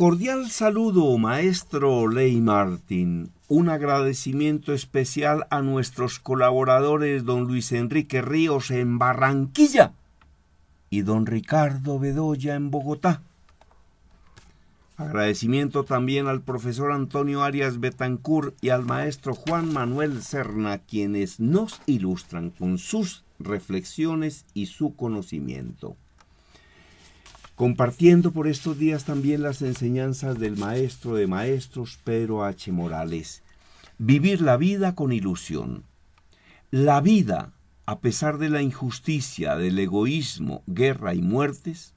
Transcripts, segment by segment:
Cordial saludo, maestro Ley Martín. Un agradecimiento especial a nuestros colaboradores don Luis Enrique Ríos en Barranquilla y don Ricardo Bedoya en Bogotá. Agradecimiento también al profesor Antonio Arias Betancur y al maestro Juan Manuel Serna, quienes nos ilustran con sus reflexiones y su conocimiento compartiendo por estos días también las enseñanzas del maestro de maestros Pedro H. Morales. Vivir la vida con ilusión. La vida, a pesar de la injusticia, del egoísmo, guerra y muertes,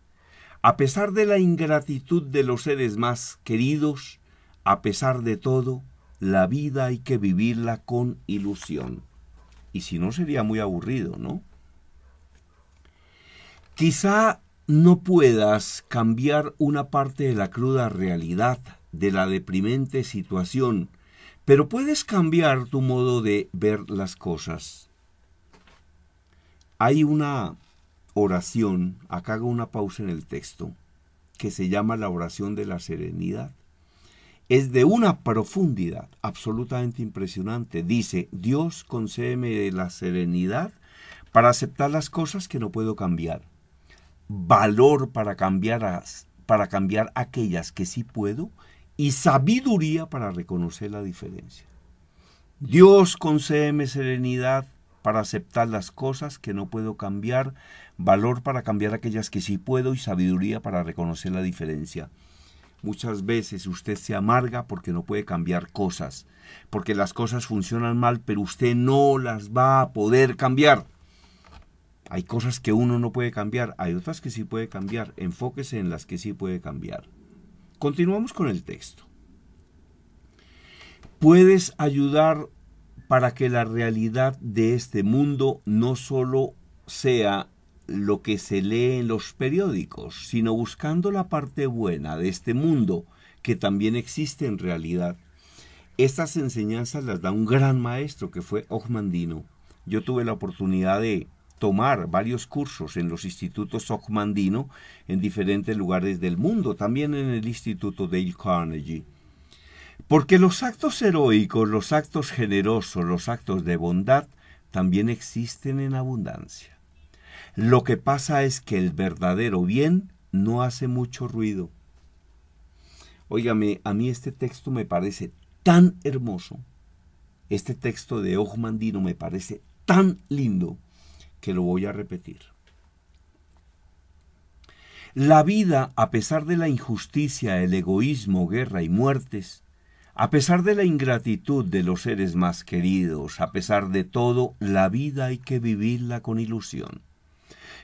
a pesar de la ingratitud de los seres más queridos, a pesar de todo, la vida hay que vivirla con ilusión. Y si no sería muy aburrido, ¿no? Quizá no puedas cambiar una parte de la cruda realidad, de la deprimente situación, pero puedes cambiar tu modo de ver las cosas. Hay una oración, acá hago una pausa en el texto, que se llama la oración de la serenidad. Es de una profundidad absolutamente impresionante. Dice, Dios concédeme la serenidad para aceptar las cosas que no puedo cambiar valor para cambiar, para cambiar aquellas que sí puedo y sabiduría para reconocer la diferencia. Dios concedeme serenidad para aceptar las cosas que no puedo cambiar, valor para cambiar aquellas que sí puedo y sabiduría para reconocer la diferencia. Muchas veces usted se amarga porque no puede cambiar cosas, porque las cosas funcionan mal, pero usted no las va a poder cambiar. Hay cosas que uno no puede cambiar, hay otras que sí puede cambiar. Enfóquese en las que sí puede cambiar. Continuamos con el texto. Puedes ayudar para que la realidad de este mundo no solo sea lo que se lee en los periódicos, sino buscando la parte buena de este mundo que también existe en realidad. Estas enseñanzas las da un gran maestro que fue Ogmandino. Yo tuve la oportunidad de tomar varios cursos en los institutos Ocmandino en diferentes lugares del mundo, también en el Instituto Dale Carnegie. Porque los actos heroicos, los actos generosos, los actos de bondad también existen en abundancia. Lo que pasa es que el verdadero bien no hace mucho ruido. Óigame, a mí este texto me parece tan hermoso. Este texto de Ojmandino me parece tan lindo que lo voy a repetir. La vida, a pesar de la injusticia, el egoísmo, guerra y muertes, a pesar de la ingratitud de los seres más queridos, a pesar de todo, la vida hay que vivirla con ilusión.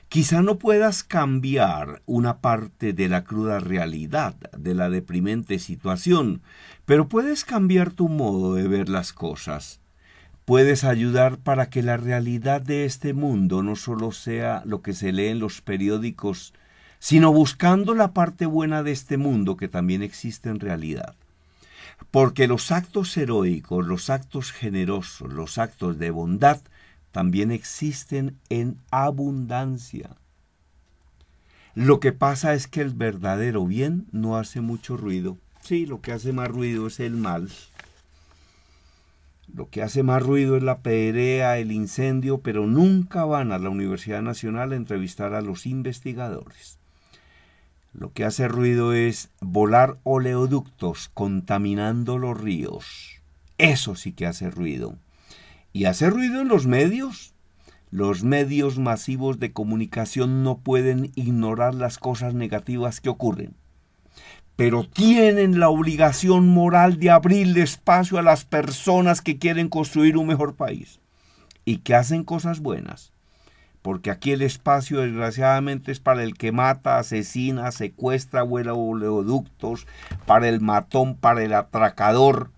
Quizá no puedas cambiar una parte de la cruda realidad, de la deprimente situación, pero puedes cambiar tu modo de ver las cosas puedes ayudar para que la realidad de este mundo no solo sea lo que se lee en los periódicos, sino buscando la parte buena de este mundo que también existe en realidad. Porque los actos heroicos, los actos generosos, los actos de bondad también existen en abundancia. Lo que pasa es que el verdadero bien no hace mucho ruido. Sí, lo que hace más ruido es el mal. Lo que hace más ruido es la perea, el incendio, pero nunca van a la Universidad Nacional a entrevistar a los investigadores. Lo que hace ruido es volar oleoductos contaminando los ríos. Eso sí que hace ruido. Y hace ruido en los medios. Los medios masivos de comunicación no pueden ignorar las cosas negativas que ocurren pero tienen la obligación moral de abrirle espacio a las personas que quieren construir un mejor país y que hacen cosas buenas. Porque aquí el espacio desgraciadamente es para el que mata, asesina, secuestra, vuela oleoductos, para el matón, para el atracador,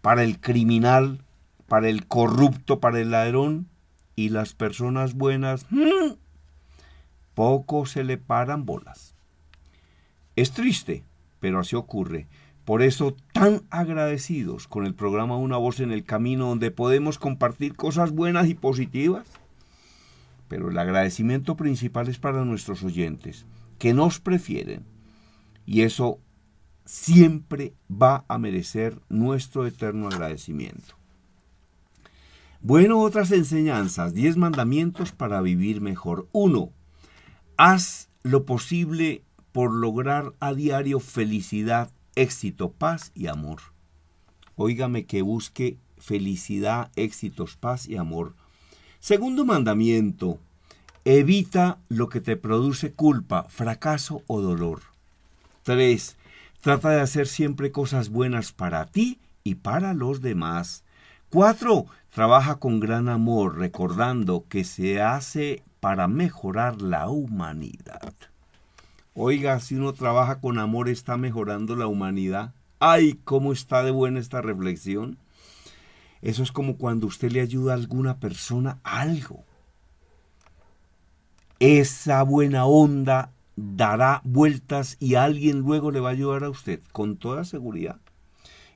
para el criminal, para el corrupto, para el ladrón. Y las personas buenas, mm, poco se le paran bolas. Es triste, pero así ocurre. Por eso tan agradecidos con el programa Una voz en el camino donde podemos compartir cosas buenas y positivas. Pero el agradecimiento principal es para nuestros oyentes, que nos prefieren. Y eso siempre va a merecer nuestro eterno agradecimiento. Bueno, otras enseñanzas, 10 mandamientos para vivir mejor. Uno, Haz lo posible por lograr a diario felicidad, éxito, paz y amor. Óigame que busque felicidad, éxitos, paz y amor. Segundo mandamiento, evita lo que te produce culpa, fracaso o dolor. 3. Trata de hacer siempre cosas buenas para ti y para los demás. 4. Trabaja con gran amor, recordando que se hace para mejorar la humanidad. Oiga, si uno trabaja con amor está mejorando la humanidad. Ay, cómo está de buena esta reflexión. Eso es como cuando usted le ayuda a alguna persona algo. Esa buena onda dará vueltas y alguien luego le va a ayudar a usted, con toda seguridad.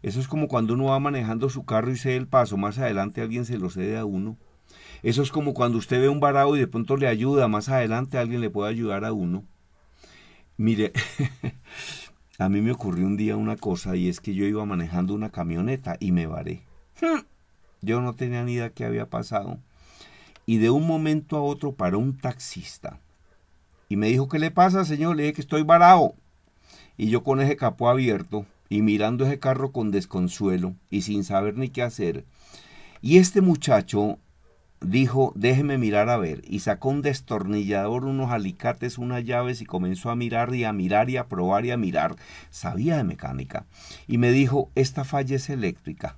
Eso es como cuando uno va manejando su carro y cede el paso, más adelante alguien se lo cede a uno. Eso es como cuando usted ve un varado y de pronto le ayuda, más adelante alguien le puede ayudar a uno. Mire, a mí me ocurrió un día una cosa y es que yo iba manejando una camioneta y me varé. Yo no tenía ni idea qué había pasado. Y de un momento a otro paró un taxista. Y me dijo, ¿qué le pasa, señor? Le dije que estoy varado. Y yo con ese capó abierto y mirando ese carro con desconsuelo y sin saber ni qué hacer. Y este muchacho dijo, déjeme mirar a ver, y sacó un destornillador, unos alicates, unas llaves y comenzó a mirar y a mirar y a probar y a mirar. Sabía de mecánica. Y me dijo, esta falla es eléctrica.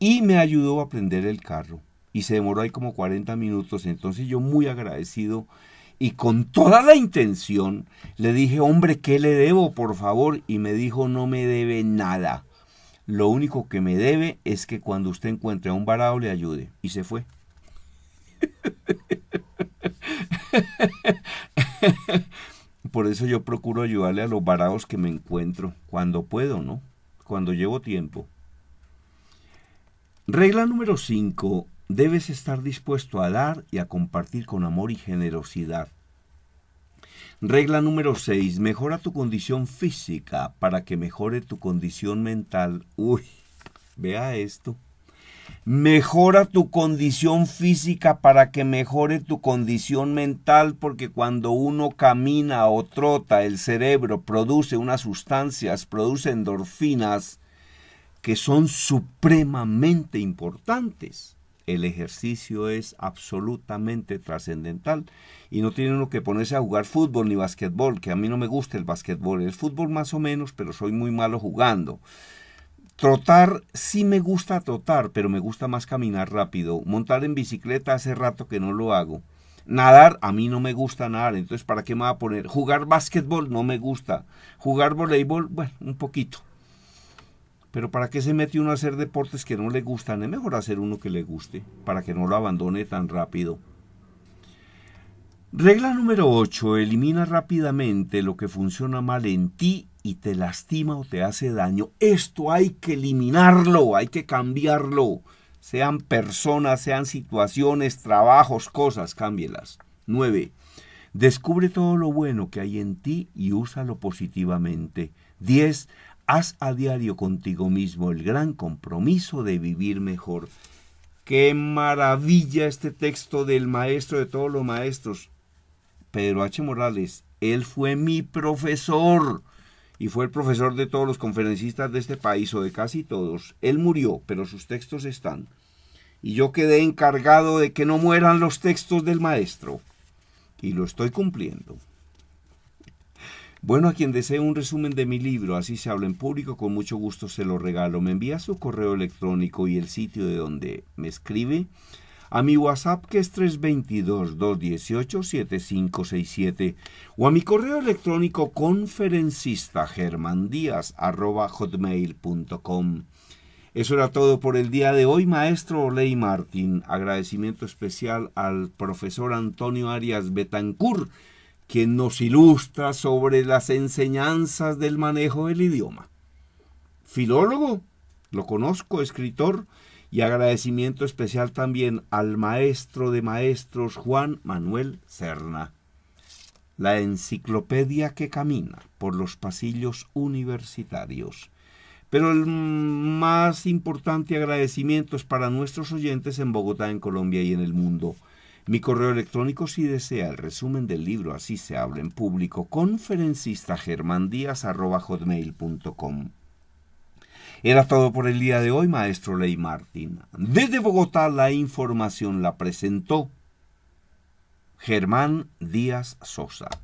Y me ayudó a prender el carro. Y se demoró ahí como 40 minutos. Entonces yo muy agradecido y con toda la intención le dije, hombre, ¿qué le debo, por favor? Y me dijo, no me debe nada. Lo único que me debe es que cuando usted encuentre a un varado le ayude. Y se fue. Por eso yo procuro ayudarle a los varados que me encuentro, cuando puedo, ¿no? Cuando llevo tiempo. Regla número 5. Debes estar dispuesto a dar y a compartir con amor y generosidad. Regla número 6. Mejora tu condición física para que mejore tu condición mental. Uy, vea esto. Mejora tu condición física para que mejore tu condición mental, porque cuando uno camina o trota, el cerebro produce unas sustancias, produce endorfinas que son supremamente importantes. El ejercicio es absolutamente trascendental y no tiene uno que ponerse a jugar fútbol ni basquetbol, que a mí no me gusta el basquetbol, el fútbol más o menos, pero soy muy malo jugando. Trotar, sí me gusta trotar, pero me gusta más caminar rápido. Montar en bicicleta hace rato que no lo hago. Nadar, a mí no me gusta nadar, entonces ¿para qué me va a poner? Jugar básquetbol, no me gusta. Jugar voleibol, bueno, un poquito. Pero ¿para qué se mete uno a hacer deportes que no le gustan? Es mejor hacer uno que le guste, para que no lo abandone tan rápido. Regla número 8. Elimina rápidamente lo que funciona mal en ti y te lastima o te hace daño, esto hay que eliminarlo, hay que cambiarlo. Sean personas, sean situaciones, trabajos, cosas, cámbielas. 9. Descubre todo lo bueno que hay en ti y úsalo positivamente. 10. Haz a diario contigo mismo el gran compromiso de vivir mejor. Qué maravilla este texto del maestro de todos los maestros, Pedro H. Morales. Él fue mi profesor y fue el profesor de todos los conferencistas de este país o de casi todos. Él murió, pero sus textos están. Y yo quedé encargado de que no mueran los textos del maestro. Y lo estoy cumpliendo. Bueno, a quien desee un resumen de mi libro, así se habla en público, con mucho gusto se lo regalo. Me envía su correo electrónico y el sitio de donde me escribe a mi WhatsApp que es 322-218-7567 o a mi correo electrónico conferencista hotmail.com. Eso era todo por el día de hoy, maestro Ley Martín. Agradecimiento especial al profesor Antonio Arias Betancourt, quien nos ilustra sobre las enseñanzas del manejo del idioma. Filólogo, lo conozco, escritor, y agradecimiento especial también al maestro de maestros Juan Manuel Cerna. La enciclopedia que camina por los pasillos universitarios. Pero el más importante agradecimiento es para nuestros oyentes en Bogotá, en Colombia y en el mundo. Mi correo electrónico si desea el resumen del libro Así se habla en público, conferencista germandías.com. Era todo por el día de hoy, maestro Ley Martín. Desde Bogotá la información la presentó Germán Díaz Sosa.